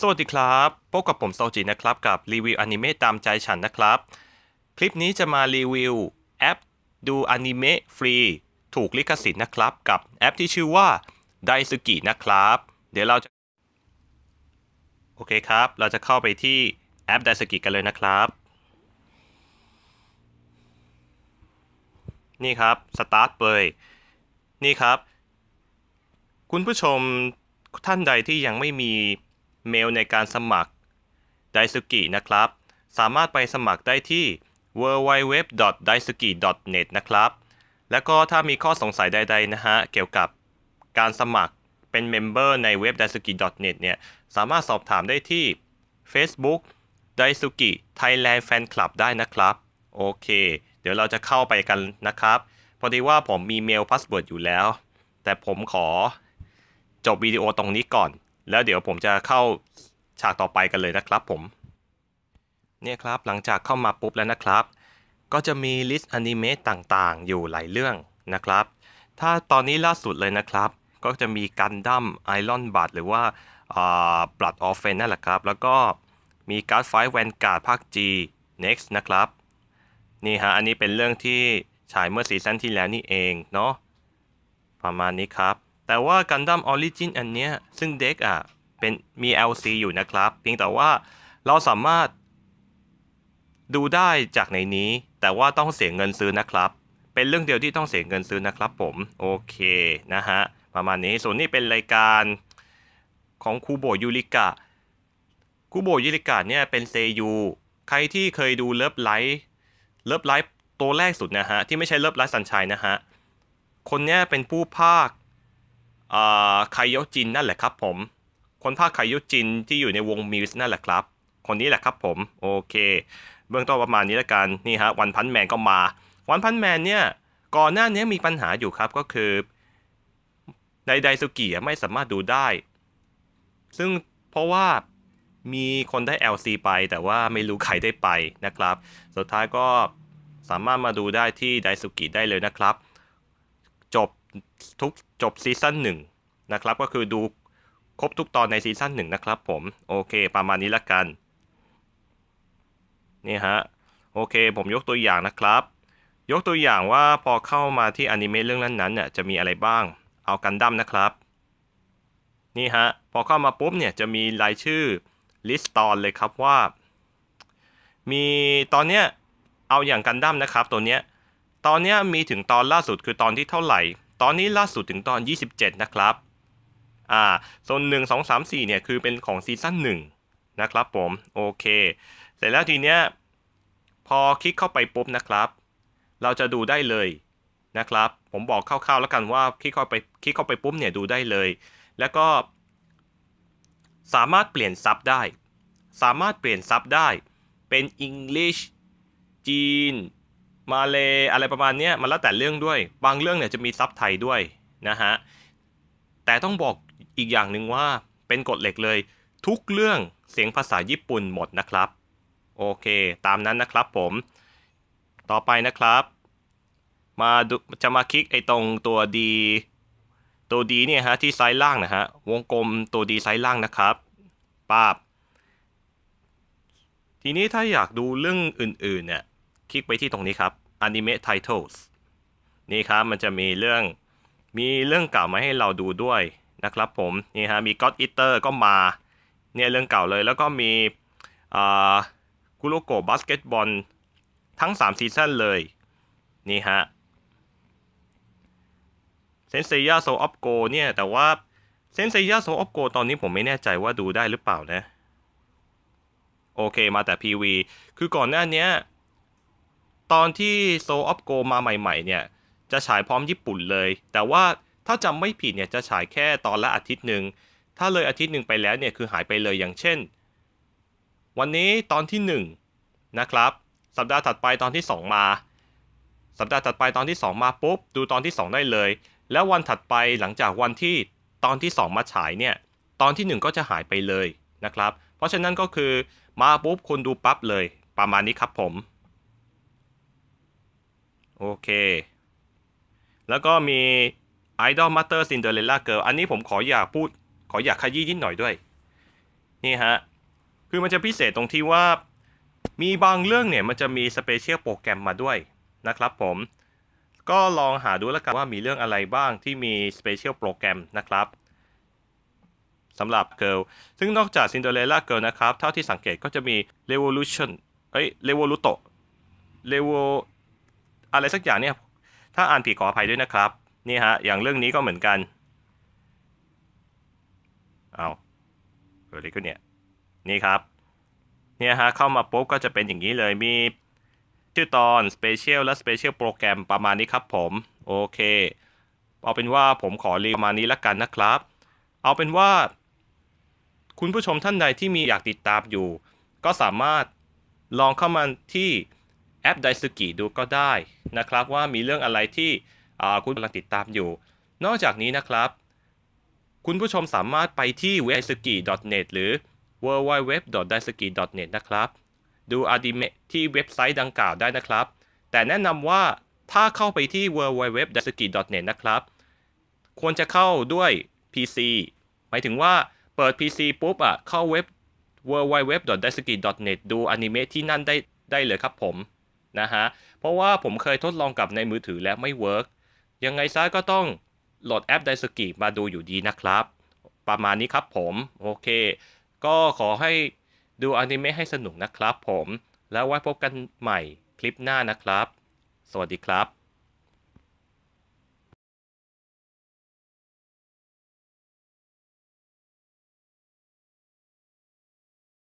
สวัสดีครับ พบกับผมโซจินะครับกับรีวิวอนิเมะตามใจฉันนะครับ คลิปนี้จะมารีวิวแอปดูอนิเมะฟรีถูกลิขสิทธิ์นะครับ กับแอปที่ชื่อว่า ไดซุกินะครับ เดี๋ยวเราจะโอเคครับ เราจะเข้าไปที่แอปไดซุกิกันเลยนะครับ นี่ครับสตาร์ทเลยนี่ครับ คุณผู้ชม ท่านใดที่ยังไม่มีเมลในการสมัครไดสุกินะครับ สามารถไปสมัครได้ที่ www.daisuki.net นะครับ แล้วก็ถ้ามีข้อสงสัยใดๆนะฮะ เกี่ยวกับการสมัครเป็นเมมเบอร์ในเว็บ daisuki.net เนี่ยสามารถสอบถามได้ที่ Facebook Daisuki Thailand Fan Club ได้นะครับ โอเค เดี๋ยวเราจะเข้าไปกันนะครับ พอดีว่าผมมีเมลพาสเวิร์ดอยู่แล้ว แต่ผมขอจบวิดีโอตรงนี้ก่อนแล้วเดี๋ยวผมจะเข้าฉากต่อไปกันเลยนะครับผม เนี่ยครับหลังจากเข้ามาปุ๊บแล้วนะครับ ก็จะมีลิสต์อนิเมะต่างๆ อยู่หลายเรื่องนะครับ ถ้าตอนนี้ล่าสุดเลยนะครับ ก็จะมีกันดั้มไอรอนบัตหรือว่าบลัดออฟเฟนนั่นแหละครับ แล้วก็มีการ์ดไฟแวนการ์ดภาค G next นะครับ นี่ฮะอันนี้เป็นเรื่องที่ฉายเมื่อซีซั่นที่แล้วนี่เองเนาะประมาณนี้ครับแต่ว่ากนดั้มออริจินอันเนี้ยซึ่งเด็กอ่ะ เป็นมี LC อยู่นะครับ เพียงแต่ว่าเราสามารถดูได้จากในนี้ แต่ว่าต้องเสียเงินซื้อนะครับ เป็นเรื่องเดียวที่ต้องเสียเงินซื้อนะครับผม โอเค นะฮะ ประมาณนี้ส่วนนี้เป็นรายการของคูโบยูริกะคูโบยูริกะเนี่ยเป็นเซยูใครที่เคยดูเลิฟไลท์เลิฟไลท์ตัวแรกสุดนะฮะที่ไม่ใช่เลิฟไลท์สันชัยนะฮะคนเนี้ยเป็นผู้ภาคไคโยจินนั่นแหละครับผม คนภาคไคโยจิน ที่อยู่ในวงมิวส์นั่นแหละครับ คนนี้แหละครับผม โอเค เบื้องต้นประมาณนี้ละกันนี่ฮะวันพันแมนก็มา วันพันแมนเนี่ยก่อนหน้านี้มีปัญหาอยู่ครับก็คือไดไดสุกิไม่สามารถดูได้ซึ่งเพราะว่ามีคนได้ LC ไปแต่ว่าไม่รู้ใครได้ไปนะครับ สุดท้ายก็สามารถมาดูได้ที่ไดสุกิได้เลยนะครับ จบทุกจบซีซั่นหนึ่งนะครับก็คือดูครบทุกตอนในซีซั่นหนึ่งนะครับผมโอเคประมาณนี้ละกัน นี่ฮะโอเคผมยกตัวอย่างนะครับ ยกตัวอย่างว่าพอเข้ามาที่อนิเมะเรื่องนั้นๆเนี่ยจะมีอะไรบ้างเอากันดั้มนะครับนี่ฮะพอเข้ามาปุ๊บเนี่ยจะมีรายชื่อลิสต์ตอนเลยครับว่ามีตอนเนี้ย เอาอย่างกันดั้มนะครับ ตัวเนี้ยตอนเนี้ยมีถึงตอนล่าสุดคือตอนที่เท่าไหร่ตอนนี้ล่าสุดถึงตอน 27 นะครับ อ่าโซน1 2 3 4เนี่ยคือเป็นของซีซั่น1นะครับผมโอเคเสร็จแล้วทีเนี้ย พอคลิกเข้าไปปุ๊บนะครับ เราจะดูได้เลยนะครับ ผมบอกคร่าวๆแล้วกันว่า คลิกเข้าไปคลิกเข้าไปปุ๊บเนี่ยดูได้เลย แล้วก็สามารถเปลี่ยนซับได้ สามารถเปลี่ยนซับได้เป็น English จีนมาเลอะไร ประมาณนี้มันแล้วแต่เรื่องด้วยบางเรื่องเนี่ยจะมีซับไทยด้วยนะฮะแต่ต้องบอกอีกอย่างหนึ่งว่าเป็นกฎเหล็กเลยทุกเรื่องเสียงภาษาญี่ปุ่นหมดนะครับโอเคตามนั้นนะครับผมต่อไปนะครับมาจะมาคลิกไอ้ตรงตัวดีตัวดีเนี่ยฮะที่ซ้ายล่างนะฮะวงกลมตัวดีซ้ายล่างนะครับปาบทีนี้ถ้าอยากดูเรื่องอื่นๆเนี่ยคลิกไปที่ตรงนี้ครับ Anime Titles นี่ครับมันจะมีเรื่อง มีเรื่องเก่ามาให้เราดูด้วยนะครับผม นี่ฮะมี God Eater ก็มา เนี่ยเรื่องเก่าเลยแล้วก็มีกุโรโกบาสเกตบอลทั้ง3ซีซั่นเลย นี่ฮะเซนเซียโซออฟโกเนี่ย แต่ว่าเซนเซียโซออฟโกตอนนี้ผมไม่แน่ใจว่าดูได้หรือเปล่านะโอเค มาแต่ PV คือก่อนหน้านี้ตอนที่โซออฟโกมาใหม่ๆ เนี่ย จะฉายพร้อมญี่ปุ่นเลย แต่ว่าถ้าจำไม่ผิดเนี่ยจะฉายแค่ตอนละอาทิตย์หนึ่งถ้าเลยอาทิตย์หนึ่งไปแล้วเนี่ย คือหายไปเลยอย่างเช่นวันนี้ตอนที่ 1 นะครับ สัปดาห์ถัดไปตอนที่ 2 มา สัปดาห์ถัดไปตอนที่ 2 มา ปุ๊บดูตอนที่ 2 ได้เลย แล้ววันถัดไปหลังจากวันที่ตอนที่ 2 มาฉายเนี่ยตอนที่ 1 ก็จะหายไปเลยนะครับ เพราะฉะนั้นก็คือมาปุ๊บคนดูปั๊บเลยประมาณนี้ครับผมโอเค แล้วก็มี Idol Master Cinderella Girl อันนี้ผมขออยากพูด ขออยากขยี้นิดหน่อยด้วย นี่ฮะ คือมันจะพิเศษตรงที่ว่า มีบางเรื่องเนี่ยมันจะมีสเปเชียลโปรแกรมมาด้วยนะครับผม ก็ลองหาดูแล้วกันว่ามีเรื่องอะไรบ้างที่มีสเปเชียลโปรแกรมนะครับสำหรับเกิลซึ่งนอกจากซินเดอเรลล่าเกิลนะครับ เท่าที่สังเกตก็จะมี Revolution เอ้ย Revoluto Revo อะไรสักอย่างเนี่ยถ้าอ่านผิดขออภัยด้วยนะครับนี่ฮะอย่างเรื่องนี้ก็เหมือนกันเอาเกิดอะไรขึ้นเนี่ยนี่ครับเนี่ยฮะเข้ามาปุ๊บก็จะเป็นอย่างนี้เลยมีชื่อตอน Special และ Special Program ประมาณนี้ครับผมโอเคเอาเป็นว่าผมขอรีประมาณนี้ละกันนะครับ เอาเป็นว่า คุณผู้ชมท่านใดที่มีอยากติดตามอยู่ ก็สามารถลองเข้ามาที่แอปไดสกิดูก็ได้นะครับว่ามีเรื่องอะไรที่คุณกำลังติดตามอยู่ นอกจากนี้นะครับ คุณผู้ชมสามารถไปที่ w ว็บ d a i s u k i n e t หรือ w w w d a i s u k i n e t นะครับ ดูอดิเมที่เว็บไซต์ดังกล่าวได้นะครับ แต่แนะนำว่าถ้าเข้าไปที่ w w w d a i s u k i n e t นะครับ ควรจะเข้าด้วย PC หมายถึงว่าเปิด PC ปุ๊บอ่ะเข้าเว็บ w w w d a i s u k i n e t ดูอนิเมะที่นั่นได้ได้เลยครับผมนะฮะ เพราะว่าผมเคยทดลองกับในมือถือแล้วไม่เวิร์กยังไงซะก็ต้องโหลดแอปไดสกีมาดูอยู่ดีนะครับ ประมาณนี้ครับผม โอเค ก็ขอให้ดูอนิเมะให้สนุกนะครับผม แล้วไว้พบกันใหม่คลิปหน้านะครับ สวัสดีครับ